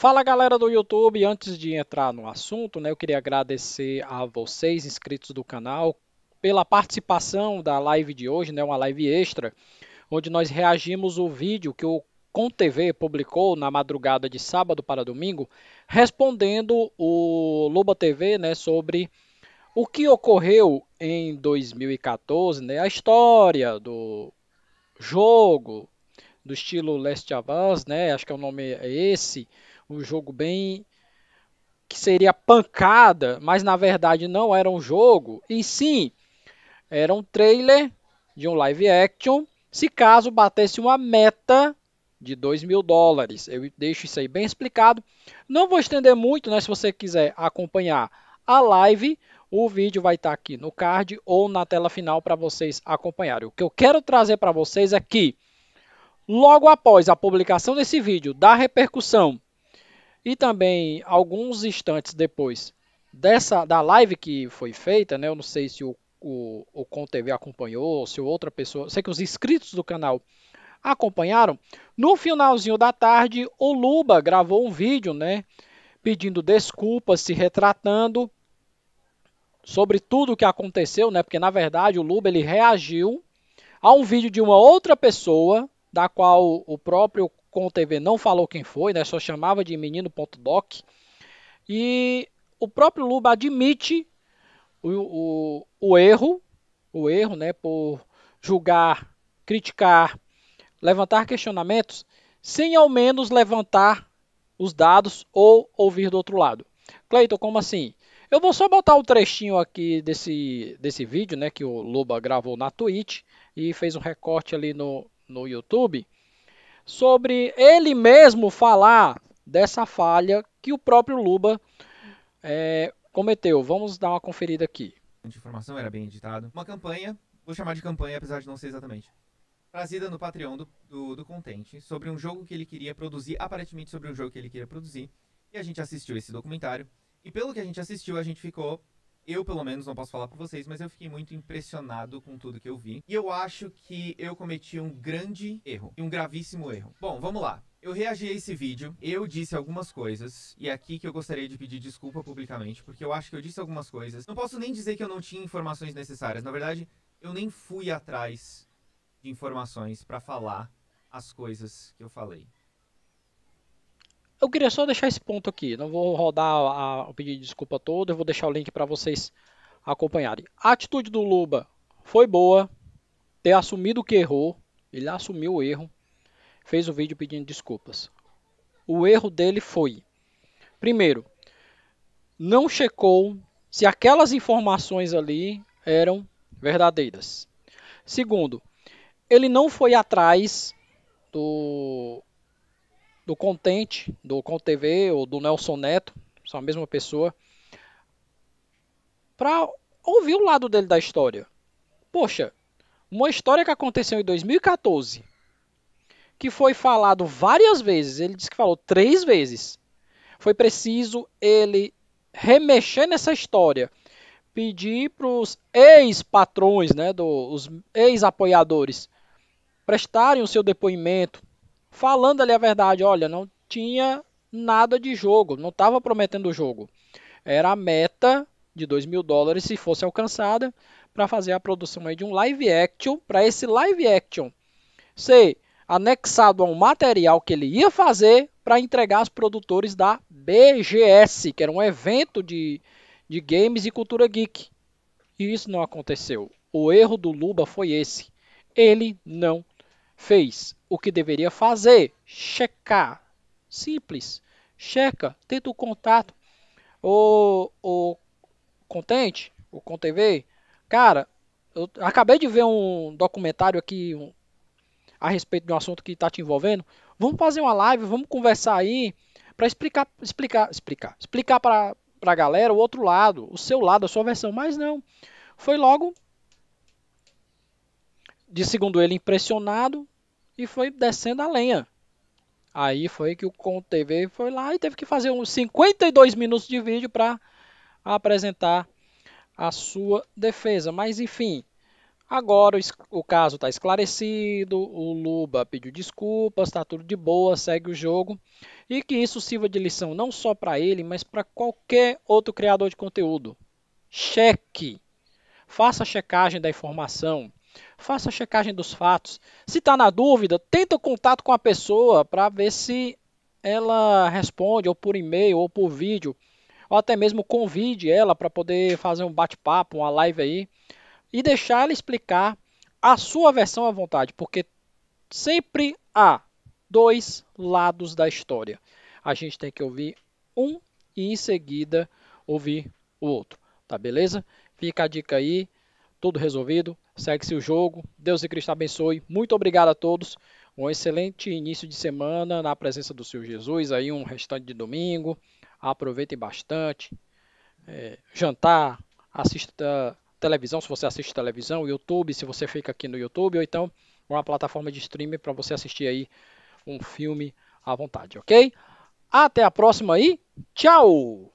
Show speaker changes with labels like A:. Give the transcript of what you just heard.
A: Fala galera do YouTube, antes de entrar no assunto, né, eu queria agradecer a vocês inscritos do canal pela participação da live de hoje, né, uma live extra, onde nós reagimos o vídeo que o ComTV publicou na madrugada de sábado para domingo, respondendo o LubaTV, TV, né, sobre o que ocorreu em 2014, né, a história do jogo do estilo Last Avance, né, acho que é o nome é esse um jogo bem que seria pancada, mas na verdade não era um jogo, e sim era um trailer de um live action. Se caso batesse uma meta de 2 mil dólares, eu deixo isso aí bem explicado. Não vou estender muito, né? Se você quiser acompanhar a live, o vídeo vai estar aqui no card ou na tela final para vocês acompanharem. O que eu quero trazer para vocês é que, logo após a publicação desse vídeo, da repercussão e também alguns instantes depois dessa da live que foi feita, né? Eu não sei se o o, o ComTV acompanhou, se outra pessoa, sei que os inscritos do canal acompanharam. No finalzinho da tarde, o Luba gravou um vídeo, né, pedindo desculpas, se retratando sobre tudo o que aconteceu, né? Porque na verdade o Luba ele reagiu a um vídeo de uma outra pessoa, da qual o próprio com o TV não falou quem foi, né? Só chamava de menino.doc. E o próprio Luba admite o, o, o erro, o erro, né, por julgar, criticar, levantar questionamentos sem ao menos levantar os dados ou ouvir do outro lado. Cleiton, como assim? Eu vou só botar um trechinho aqui desse, desse vídeo, né, que o Luba gravou na Twitch e fez um recorte ali no, no YouTube sobre ele mesmo falar dessa falha que o próprio Luba é, cometeu. Vamos dar uma conferida aqui. A informação era bem editado.
B: Uma campanha, vou chamar de campanha, apesar de não ser exatamente. Trazida no Patreon do, do, do Contente, sobre um jogo que ele queria produzir, aparentemente sobre um jogo que ele queria produzir. E a gente assistiu esse documentário. E pelo que a gente assistiu, a gente ficou eu, pelo menos, não posso falar para vocês, mas eu fiquei muito impressionado com tudo que eu vi. E eu acho que eu cometi um grande erro. E um gravíssimo erro. Bom, vamos lá. Eu reagi a esse vídeo, eu disse algumas coisas, e é aqui que eu gostaria de pedir desculpa publicamente, porque eu acho que eu disse algumas coisas. Não posso nem dizer que eu não tinha informações necessárias, na verdade, eu nem fui atrás de informações para falar as coisas que eu falei
A: eu queria só deixar esse ponto aqui. Não vou rodar a, a, o pedido de desculpa todo. Eu vou deixar o link para vocês acompanharem. A atitude do Luba foi boa. Ter assumido que errou. Ele assumiu o erro. Fez o vídeo pedindo desculpas. O erro dele foi: primeiro, não checou se aquelas informações ali eram verdadeiras. Segundo, ele não foi atrás do do Contente, do ConTV ou do Nelson Neto, são a mesma pessoa, para ouvir o lado dele da história. Poxa, uma história que aconteceu em 2014, que foi falado várias vezes, ele disse que falou três vezes. Foi preciso ele remexer nessa história, pedir para os ex-patrões, né, dos ex-apoiadores, prestarem o seu depoimento, falando ali a verdade, olha, não tinha nada de jogo, não estava prometendo jogo. Era a meta de 2 mil dólares se fosse alcançada para fazer a produção aí de um live action, para esse live action ser anexado a um material que ele ia fazer para entregar aos produtores da BGS, que era um evento de, de games e cultura geek. E isso não aconteceu. O erro do Luba foi esse. Ele não fez o que deveria fazer, checar. Simples. Checa, tenta o contato. O, o Contente, o ConTV, cara, eu acabei de ver um documentário aqui um, a respeito de um assunto que está te envolvendo. Vamos fazer uma live, vamos conversar aí para explicar, explicar, explicar, explicar para a galera o outro lado, o seu lado, a sua versão. Mas não, foi logo de segundo ele, impressionado e foi descendo a lenha. Aí foi que o Com TV foi lá e teve que fazer uns 52 minutos de vídeo para apresentar a sua defesa. Mas enfim, agora o, o caso está esclarecido, o Luba pediu desculpas, está tudo de boa, segue o jogo. E que isso sirva de lição não só para ele, mas para qualquer outro criador de conteúdo. Cheque! Faça a checagem da informação Faça a checagem dos fatos. Se está na dúvida, tenta contato com a pessoa para ver se ela responde, ou por e-mail, ou por vídeo, ou até mesmo convide ela para poder fazer um bate-papo, uma live aí, e deixar ela explicar a sua versão à vontade, porque sempre há dois lados da história. A gente tem que ouvir um e em seguida ouvir o outro, tá beleza? Fica a dica aí, tudo resolvido segue-se o jogo. Deus e Cristo abençoe. Muito obrigado a todos. Um excelente início de semana na presença do Senhor Jesus. Aí um restante de domingo. Aproveitem bastante. É, jantar, assista televisão, se você assiste televisão, YouTube, se você fica aqui no YouTube, ou então uma plataforma de streaming para você assistir aí um filme à vontade, ok? Até a próxima e tchau!